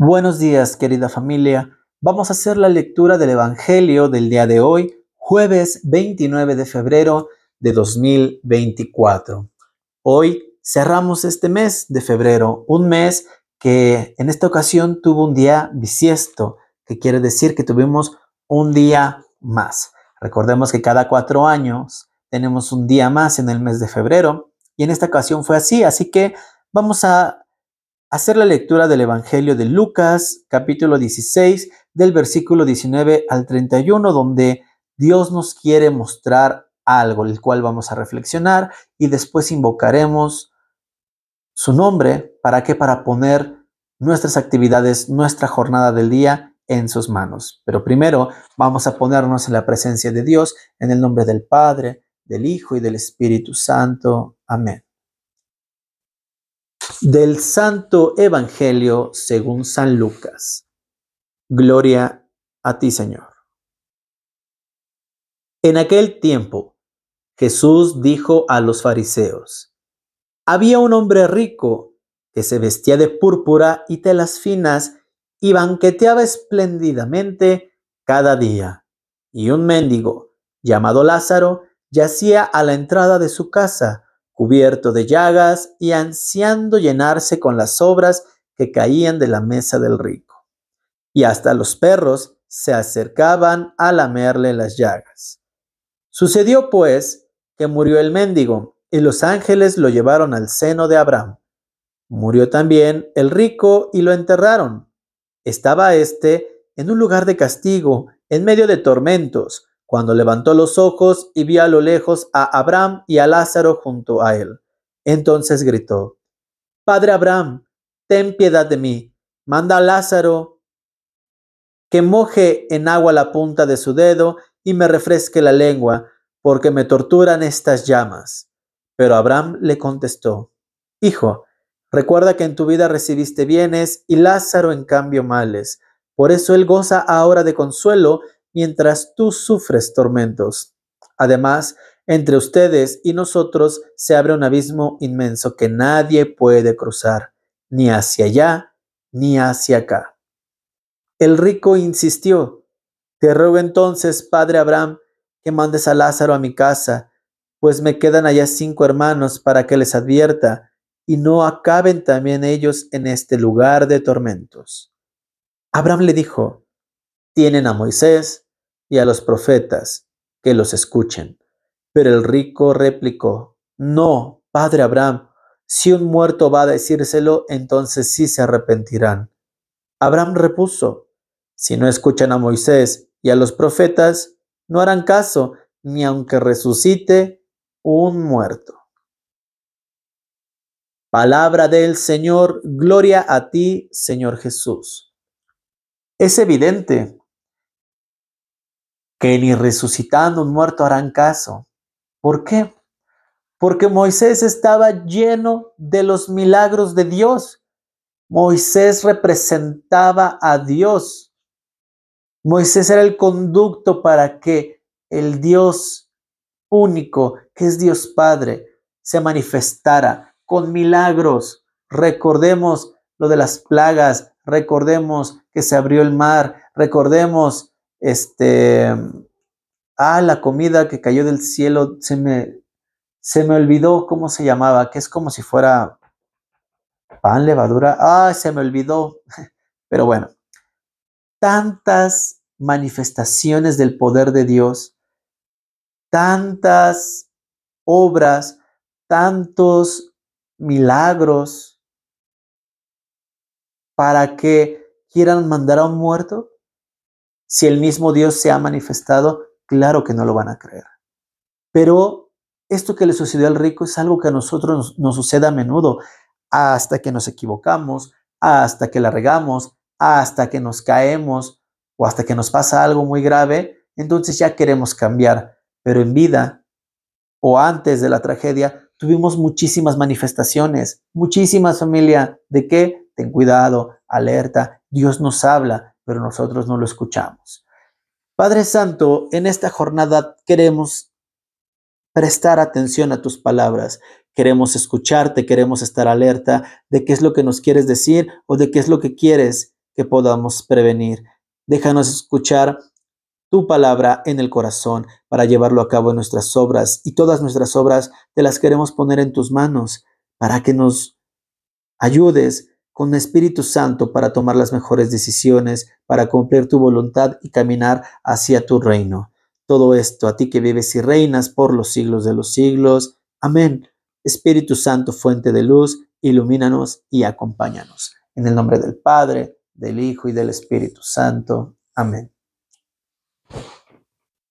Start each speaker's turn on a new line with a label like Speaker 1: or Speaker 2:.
Speaker 1: Buenos días, querida familia. Vamos a hacer la lectura del Evangelio del día de hoy, jueves 29 de febrero de 2024. Hoy cerramos este mes de febrero, un mes que en esta ocasión tuvo un día bisiesto, que quiere decir que tuvimos un día más. Recordemos que cada cuatro años tenemos un día más en el mes de febrero y en esta ocasión fue así, así que vamos a hacer la lectura del Evangelio de Lucas, capítulo 16, del versículo 19 al 31, donde Dios nos quiere mostrar algo, el cual vamos a reflexionar y después invocaremos su nombre. ¿Para qué? Para poner nuestras actividades, nuestra jornada del día en sus manos. Pero primero vamos a ponernos en la presencia de Dios en el nombre del Padre, del Hijo y del Espíritu Santo. Amén. Del Santo Evangelio según San Lucas. Gloria a ti, Señor. En aquel tiempo, Jesús dijo a los fariseos, había un hombre rico que se vestía de púrpura y telas finas y banqueteaba espléndidamente cada día. Y un mendigo, llamado Lázaro, yacía a la entrada de su casa, cubierto de llagas y ansiando llenarse con las sobras que caían de la mesa del rico. Y hasta los perros se acercaban a lamerle las llagas. Sucedió pues que murió el mendigo, y los ángeles lo llevaron al seno de Abraham. Murió también el rico y lo enterraron. Estaba éste en un lugar de castigo, en medio de tormentos, cuando levantó los ojos y vio a lo lejos a Abraham y a Lázaro junto a él. Entonces gritó, Padre Abraham, ten piedad de mí, manda a Lázaro que moje en agua la punta de su dedo y me refresque la lengua, porque me torturan estas llamas. Pero Abraham le contestó, Hijo, recuerda que en tu vida recibiste bienes y Lázaro en cambio males. Por eso él goza ahora de consuelo mientras tú sufres tormentos. Además, entre ustedes y nosotros se abre un abismo inmenso que nadie puede cruzar, ni hacia allá ni hacia acá. El rico insistió, Te ruego entonces, padre Abraham, que mandes a Lázaro a mi casa, pues me quedan allá cinco hermanos para que les advierta, y no acaben también ellos en este lugar de tormentos. Abraham le dijo, tienen a Moisés y a los profetas que los escuchen. Pero el rico replicó, no, padre Abraham, si un muerto va a decírselo, entonces sí se arrepentirán. Abraham repuso, si no escuchan a Moisés y a los profetas, no harán caso, ni aunque resucite un muerto. Palabra del Señor, gloria a ti, Señor Jesús. Es evidente que ni resucitando un muerto harán caso. ¿Por qué? Porque Moisés estaba lleno de los milagros de Dios. Moisés representaba a Dios. Moisés era el conducto para que el Dios único, que es Dios Padre, se manifestara con milagros. Recordemos lo de las plagas, recordemos que se abrió el mar, recordemos este, ah, la comida que cayó del cielo, se me, se me olvidó cómo se llamaba, que es como si fuera pan, levadura. Ah, se me olvidó. Pero bueno, tantas manifestaciones del poder de Dios, tantas obras, tantos milagros para que quieran mandar a un muerto? Si el mismo Dios se ha manifestado, claro que no lo van a creer. Pero esto que le sucedió al rico es algo que a nosotros nos, sucede a menudo, hasta que nos equivocamos, hasta que la regamos, hasta que nos caemos o hasta que nos pasa algo muy grave, entonces ya queremos cambiar. Pero en vida o antes de la tragedia tuvimos muchísimas manifestaciones, muchísimas familia de que ten cuidado, alerta, Dios nos habla, pero nosotros no lo escuchamos. Padre Santo, en esta jornada queremos prestar atención a tus palabras, queremos escucharte, queremos estar alerta de qué es lo que nos quieres decir o de qué es lo que quieres que podamos prevenir. Déjanos escuchar tu palabra en el corazón para llevarlo a cabo en nuestras obras y todas nuestras obras te las queremos poner en tus manos para que nos ayudes con Espíritu Santo para tomar las mejores decisiones, para cumplir tu voluntad y caminar hacia tu reino. Todo esto a ti que vives y reinas por los siglos de los siglos. Amén. Espíritu Santo, fuente de luz, ilumínanos y acompáñanos. En el nombre del Padre, del Hijo y del Espíritu Santo. Amén.